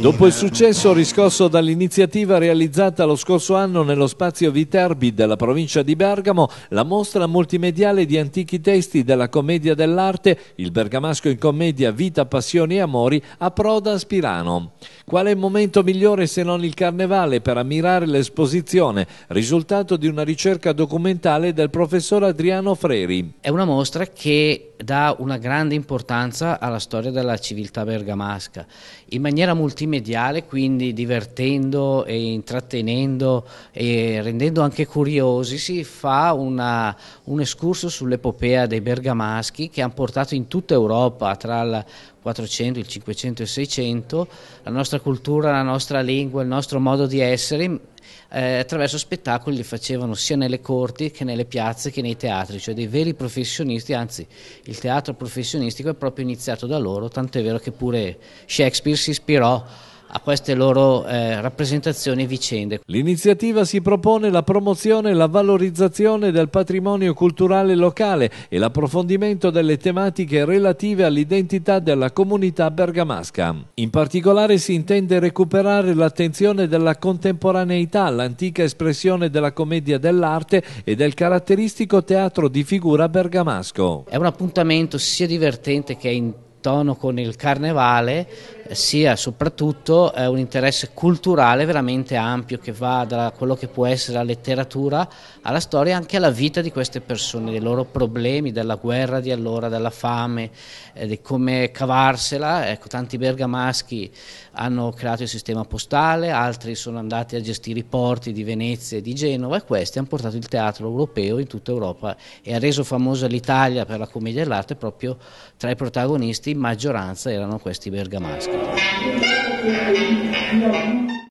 Dopo il successo riscosso dall'iniziativa realizzata lo scorso anno nello spazio Viterbi della provincia di Bergamo, la mostra multimediale di antichi testi della commedia dell'arte, il bergamasco in commedia Vita, Passioni e Amori, approda a Spirano. Qual è il momento migliore se non il carnevale per ammirare l'esposizione, risultato di una ricerca documentale del professor Adriano Freri? È una mostra che dà una grande importanza alla storia della civiltà civiltà bergamasca, in maniera multimediale, quindi divertendo e intrattenendo e rendendo anche curiosi, si fa una, un escurso sull'epopea dei bergamaschi che hanno portato in tutta Europa tra il 400, il 500 e il 600 la nostra cultura, la nostra lingua, il nostro modo di essere eh, attraverso spettacoli li facevano sia nelle corti che nelle piazze che nei teatri, cioè dei veri professionisti, anzi il teatro professionistico è proprio iniziato da loro, tanto è vero che pure Shakespeare si ispirò a queste loro eh, rappresentazioni e vicende. L'iniziativa si propone la promozione e la valorizzazione del patrimonio culturale locale e l'approfondimento delle tematiche relative all'identità della comunità bergamasca. In particolare si intende recuperare l'attenzione della contemporaneità l'antica espressione della commedia dell'arte e del caratteristico teatro di figura bergamasco. È un appuntamento sia divertente che interessante tono con il carnevale eh, sia soprattutto eh, un interesse culturale veramente ampio che va da quello che può essere la letteratura alla storia e anche alla vita di queste persone, dei loro problemi, della guerra di allora, della fame, eh, di come cavarsela. Ecco, tanti bergamaschi hanno creato il sistema postale, altri sono andati a gestire i porti di Venezia e di Genova e questi hanno portato il teatro europeo in tutta Europa e ha reso famosa l'Italia per la commedia dell'arte proprio tra i protagonisti in maggioranza erano questi bergamaschi.